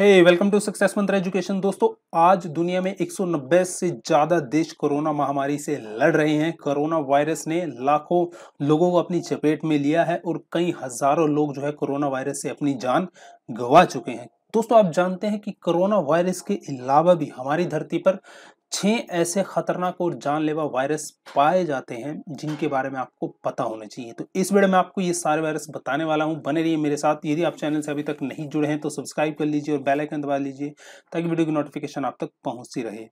hey welcome to success Mantra education दोस्तों आज दुनिया में 190 से ज़्यादा देश कोरोना महामारी से लड़ रहे हैं कोरोना वायरस ने लाखों लोगों को अपनी चपेट में लिया है और कई हज़ारों लोग जो है कोरोना वायरस से अपनी जान गंवा चुके हैं दोस्तों आप जानते हैं कि कोरोना वायरस के अलावा भी हमारी धरती पर छः ऐसे खतरनाक और जानलेवा वायरस पाए जाते हैं जिनके बारे में आपको पता होना चाहिए तो इस वीडियो में आपको ये सारे वायरस बताने वाला हूँ बने रहिए मेरे साथ यदि आप चैनल से अभी तक नहीं जुड़े हैं तो सब्सक्राइब कर लीजिए और बेल आइकन दबा लीजिए ताकि वीडियो की नोटिफिकेशन आप तक पहुँचती रहे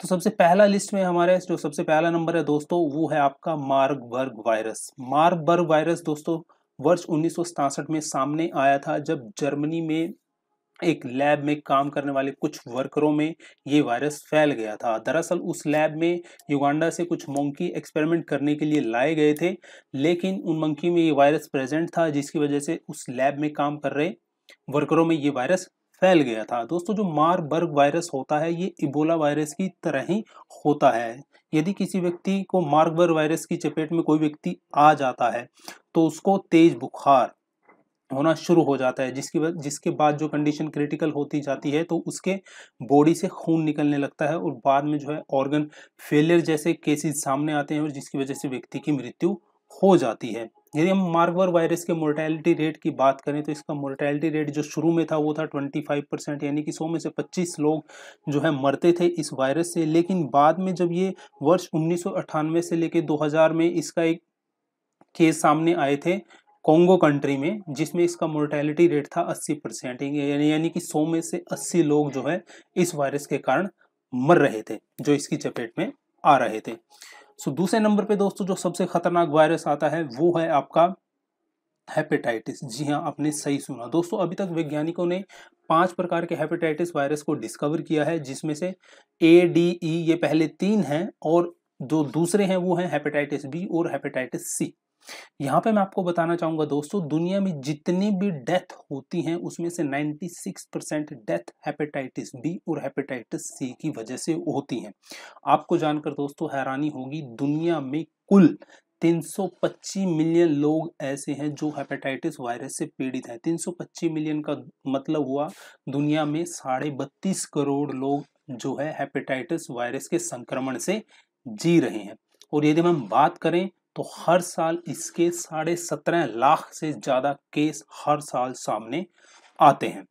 तो सबसे पहला लिस्ट में हमारे जो सबसे पहला नंबर है दोस्तों वो है आपका मार्गबर्ग वायरस मार्गबर्ग वायरस दोस्तों वर्ष उन्नीस में सामने आया था जब जर्मनी में एक लैब में काम करने वाले कुछ वर्करों में ये वायरस फैल गया था दरअसल उस लैब में युगांडा से कुछ मंकी एक्सपेरिमेंट करने के लिए लाए गए थे लेकिन उन मंकी में ये वायरस प्रेजेंट था जिसकी वजह से उस लैब में काम कर रहे वर्करों में ये वायरस फैल गया था दोस्तों जो बर्ग वायरस होता है ये इबोला वायरस की तरह ही होता है यदि किसी व्यक्ति को मार्ग वायरस की चपेट में कोई व्यक्ति आ जाता है तो उसको तेज बुखार होना शुरू हो जाता है जिसकी जिसके बाद जो कंडीशन क्रिटिकल होती जाती है तो उसके बॉडी से खून निकलने लगता है और बाद में जो है ऑर्गन फेलियर जैसे केसेस सामने आते हैं और जिसकी वजह से व्यक्ति की मृत्यु हो जाती है यदि हम मार्गवर वायरस के मोर्टैलिटी रेट की बात करें तो इसका मोर्टैलिटी रेट जो शुरू में था वो था 25 परसेंट यानी कि 100 में से 25 लोग जो है मरते थे इस वायरस से लेकिन बाद में जब ये वर्ष उन्नीस से लेकर 2000 में इसका एक केस सामने आए थे कोंगो कंट्री में जिसमें इसका मोर्टेलिटी रेट था 80 परसेंट यानी कि 100 में से 80 लोग जो है इस वायरस के कारण मर रहे थे जो इसकी चपेट में आ रहे थे सो दूसरे नंबर पे दोस्तों जो सबसे खतरनाक वायरस आता है वो है आपका हेपेटाइटिस जी हाँ आपने सही सुना दोस्तों अभी तक वैज्ञानिकों ने पांच प्रकार के हेपेटाइटिस वायरस को डिस्कवर किया है जिसमें से ए डी ई ये पहले तीन हैं और जो दूसरे हैं वो हैं हेपेटाइटिस बी और हेपेटाइटिस सी यहाँ पे मैं आपको बताना चाहूंगा दोस्तों दुनिया में जितनी भी डेथ होती हैं उसमें से 96 परसेंट डेथ हेपेटाइटिस बी और हेपेटाइटिस सी की वजह से होती हैं आपको जानकर दोस्तों हैरानी होगी दुनिया में कुल 325 मिलियन लोग ऐसे हैं जो हेपेटाइटिस वायरस से पीड़ित हैं 325 मिलियन का मतलब हुआ दुनिया में साढ़े बत्तीस करोड़ लोग जो है हेपेटाइटिस वायरस के संक्रमण से जी रहे हैं और यदि हम बात करें तो हर साल इसके साढ़े सत्रह लाख से ज़्यादा केस हर साल सामने आते हैं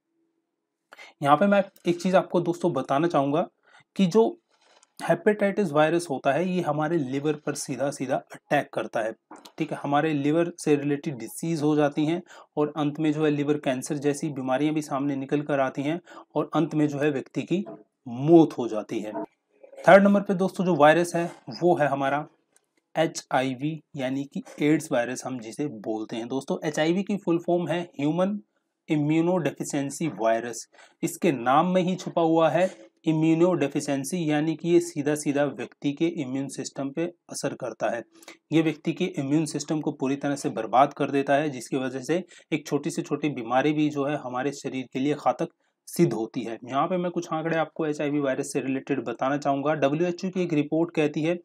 यहाँ पे मैं एक चीज़ आपको दोस्तों बताना चाहूंगा कि जो हेपेटाइटिस वायरस होता है ये हमारे लिवर पर सीधा सीधा अटैक करता है ठीक है हमारे लिवर से रिलेटेड डिसीज़ हो जाती हैं और अंत में जो है लिवर कैंसर जैसी बीमारियां भी सामने निकल कर आती हैं और अंत में जो है व्यक्ति की मौत हो जाती है थर्ड नंबर पे दोस्तों जो वायरस है वो है हमारा एच यानी कि एड्स वायरस हम जिसे बोलते हैं दोस्तों एच की फुल फॉर्म है ह्यूमन इम्यूनो डेफिशेंसी वायरस इसके नाम में ही छुपा हुआ है इम्यूनो डेफिशेंसी यानी कि ये सीधा सीधा व्यक्ति के इम्यून सिस्टम पे असर करता है ये व्यक्ति के इम्यून सिस्टम को पूरी तरह से बर्बाद कर देता है जिसकी वजह से एक छोटी से छोटी बीमारी भी जो है हमारे शरीर के लिए घातक सिद्ध होती है यहाँ पे मैं कुछ आंकड़े आपको एच वायरस से रिलेटेड बताना चाहूँगा डब्ल्यू की एक रिपोर्ट कहती है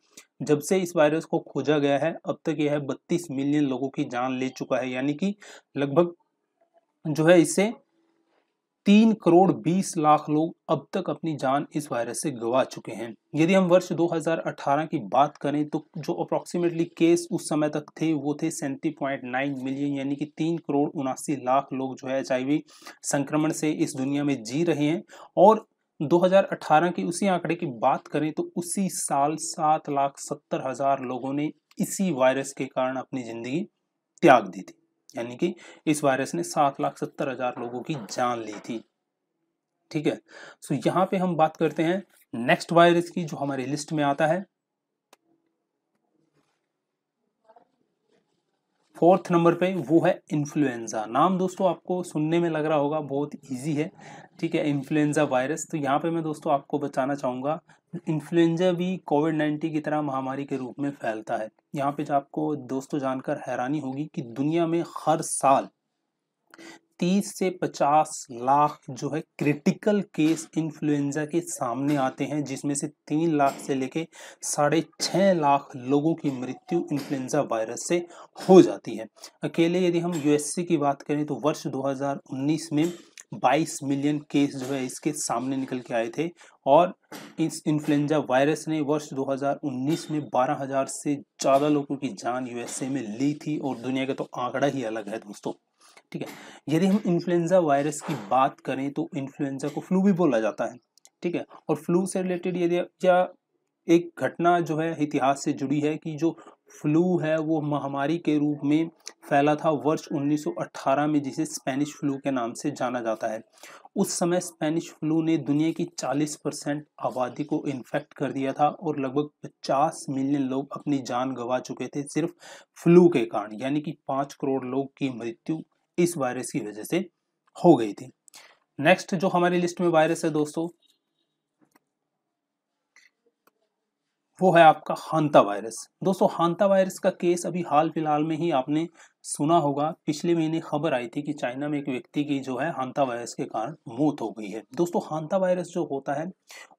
जब से इस वायरस को खोजा गया है अब तक यह 32 मिलियन लोगों की जान ले चुका है यानी कि लगभग जो है इससे तीन करोड़ बीस लाख लोग अब तक अपनी जान इस वायरस से गवा चुके हैं यदि हम वर्ष 2018 की बात करें तो जो अप्रोक्सीमेटली केस उस समय तक थे वो थे सैंती पॉइंट नाइन मिलियन यानी कि तीन करोड़ उनासी लाख लोग जो है एच संक्रमण से इस दुनिया में जी रहे हैं और 2018 के उसी आंकड़े की बात करें तो उसी साल सात लाख सत्तर हजार लोगों ने इसी वायरस के कारण अपनी जिंदगी त्याग दी थी यानी कि इस वायरस ने सात लाख सत्तर हजार लोगों की जान ली थी ठीक है सो तो यहाँ पे हम बात करते हैं नेक्स्ट वायरस की जो हमारी लिस्ट में आता है फोर्थ नंबर पे वो है इन्फ्लुएंज़ा नाम दोस्तों आपको सुनने में लग रहा होगा बहुत इजी है ठीक है इन्फ्लुएंज़ा वायरस तो यहाँ पे मैं दोस्तों आपको बताना चाहूँगा इन्फ्लुएंजा भी कोविड नाइन्टीन की तरह महामारी के रूप में फैलता है यहाँ पे आपको दोस्तों जानकर हैरानी होगी कि दुनिया में हर साल 30 से 50 लाख जो है क्रिटिकल केस इन्फ्लुएंजा के सामने आते हैं जिसमें से तीन लाख से लेके साढ़े छः लाख लोगों की मृत्यु इन्फ्लुएंजा वायरस से हो जाती है अकेले यदि हम यूएसए की बात करें तो वर्ष 2019 में 22 मिलियन केस जो है इसके सामने निकल के आए थे और इस इन्फ्लुएंजा वायरस ने वर्ष 2019 में 12000 से ज़्यादा लोगों की जान यूएसए में ली थी और दुनिया का तो आंकड़ा ही अलग है दोस्तों ठीक है यदि हम इन्फ्लुएंजा वायरस की बात करें तो इन्फ्लुएंजा को फ्लू भी बोला जाता है ठीक है और फ्लू से रिलेटेड यदि या एक घटना जो है इतिहास से जुड़ी है कि जो फ्लू है वो महामारी के रूप में फैला था वर्ष 1918 में जिसे स्पेनिश फ्लू के नाम से जाना जाता है उस समय स्पेनिश फ्लू ने दुनिया की 40 परसेंट आबादी को इन्फेक्ट कर दिया था और लगभग 50 मिलियन लोग अपनी जान गंवा चुके थे सिर्फ फ्लू के कारण यानी कि पाँच करोड़ लोग की मृत्यु इस वायरस की वजह से हो गई थी नेक्स्ट जो हमारी लिस्ट में वायरस है दोस्तों वो है आपका हांता वायरस दोस्तों हांता वायरस का केस अभी हाल फिलहाल में ही आपने सुना होगा पिछले महीने खबर आई थी कि चाइना में एक व्यक्ति की जो है हांता वायरस के कारण मौत हो गई है दोस्तों हांता वायरस जो होता है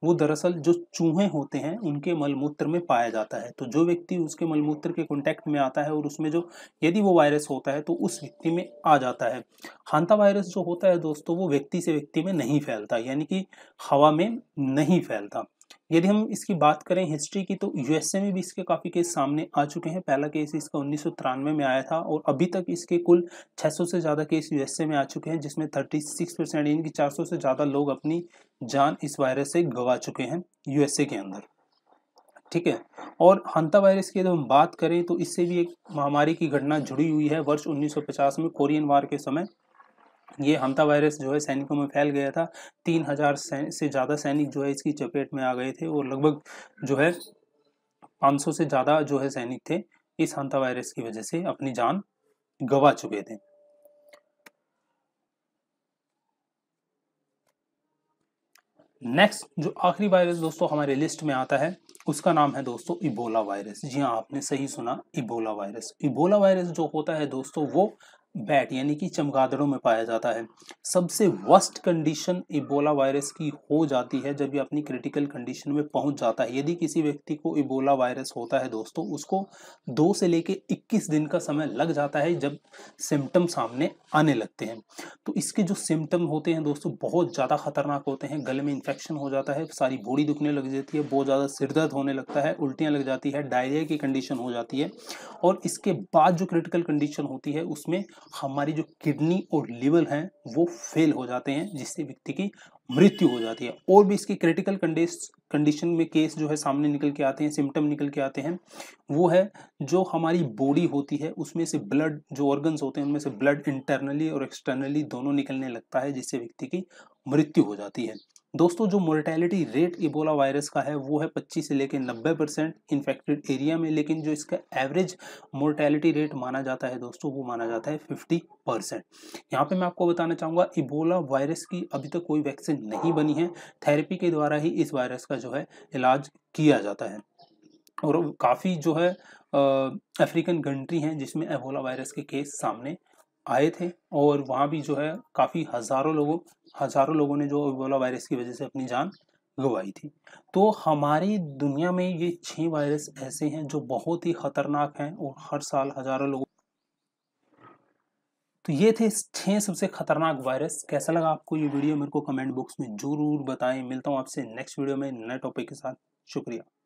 वो दरअसल जो चूहे होते हैं उनके मलमूत्र में पाया जाता है तो जो व्यक्ति उसके मलमूत्र के कॉन्टैक्ट में आता है और उसमें जो यदि वो वायरस होता है तो उस व्यक्ति में आ जाता है हांता वायरस जो होता है दोस्तों वो व्यक्ति से व्यक्ति में नहीं फैलता यानी कि हवा में नहीं फैलता यदि हम इसकी बात करें हिस्ट्री की तो यूएसए में भी इसके काफ़ी केस सामने आ चुके हैं पहला केस इसका उन्नीस में आया था और अभी तक इसके कुल 600 से ज़्यादा केस यूएसए में आ चुके हैं जिसमें 36 परसेंट यानी कि चार से ज़्यादा लोग अपनी जान इस वायरस से गवा चुके हैं यूएसए के अंदर ठीक है और हंता वायरस की जब हम बात करें तो इससे भी एक महामारी की घटना जुड़ी हुई है वर्ष उन्नीस में कोरियन वार के समय ये हमता वायरस जो है सैनिकों में फैल गया था तीन हजार से ज़्यादा सैनिक जो है इसकी चपेट में आ गए थे और लगभग जो है सौ से ज़्यादा जो है सैनिक थे इस हंता वायरस की वजह से अपनी जान गवा चुके थे नेक्स्ट जो आखिरी वायरस दोस्तों हमारे लिस्ट में आता है उसका नाम है दोस्तों इबोला वायरस जी हाँ आपने सही सुना इबोला वायरस इबोला वायरस जो होता है दोस्तों वो बैट यानी कि चमगादड़ों में पाया जाता है सबसे वर्स्ट कंडीशन इबोला वायरस की हो जाती है जब ये अपनी क्रिटिकल कंडीशन में पहुंच जाता है यदि किसी व्यक्ति को इबोला वायरस होता है दोस्तों उसको दो से लेके 21 दिन का समय लग जाता है जब सिम्टम सामने आने लगते हैं तो इसके जो सिम्टम होते हैं दोस्तों बहुत ज़्यादा खतरनाक होते हैं गले में इन्फेक्शन हो जाता है सारी बूढ़ी दुखने लग जाती है बहुत ज़्यादा सिरदर्द होने लगता है उल्टियाँ लग जाती है डायरिया की कंडीशन हो जाती है और इसके बाद जो क्रिटिकल कंडीशन होती है उसमें हमारी जो किडनी और लिवर हैं वो फेल हो जाते हैं जिससे व्यक्ति की मृत्यु हो जाती है और भी इसकी क्रिटिकल कंडीशन में केस जो है सामने निकल के आते हैं सिम्टम निकल के आते हैं वो है जो हमारी बॉडी होती है उसमें से ब्लड जो ऑर्गन्स होते हैं उनमें से ब्लड इंटरनली और एक्सटर्नली दोनों निकलने लगता है जिससे व्यक्ति की मृत्यु हो जाती है दोस्तों जो मोर्टेलिटी रेट इबोला वायरस का है वो है 25 से लेकर 90 परसेंट इन्फेक्टेड एरिया में लेकिन जो इसका एवरेज मोर्टेलिटी रेट माना जाता है दोस्तों वो माना जाता है 50 परसेंट यहाँ पे मैं आपको बताना चाहूँगा इबोला वायरस की अभी तक कोई वैक्सीन नहीं बनी है थेरेपी के द्वारा ही इस वायरस का जो है इलाज किया जाता है और काफ़ी जो है अफ्रीकन कंट्री हैं जिसमें एबोला वायरस के केस सामने आए थे और वहाँ भी जो है काफ़ी हज़ारों लोगों हजारों लोगों ने जो इबोला वायरस की वजह से अपनी जान गवाई थी तो हमारी दुनिया में ये छह वायरस ऐसे हैं जो बहुत ही खतरनाक हैं और हर साल हजारों लोग तो ये थे छह सबसे खतरनाक वायरस कैसा लगा आपको ये वीडियो मेरे को कमेंट बॉक्स में जरूर बताएं मिलता हूँ आपसे नेक्स्ट वीडियो में नए टॉपिक के साथ शुक्रिया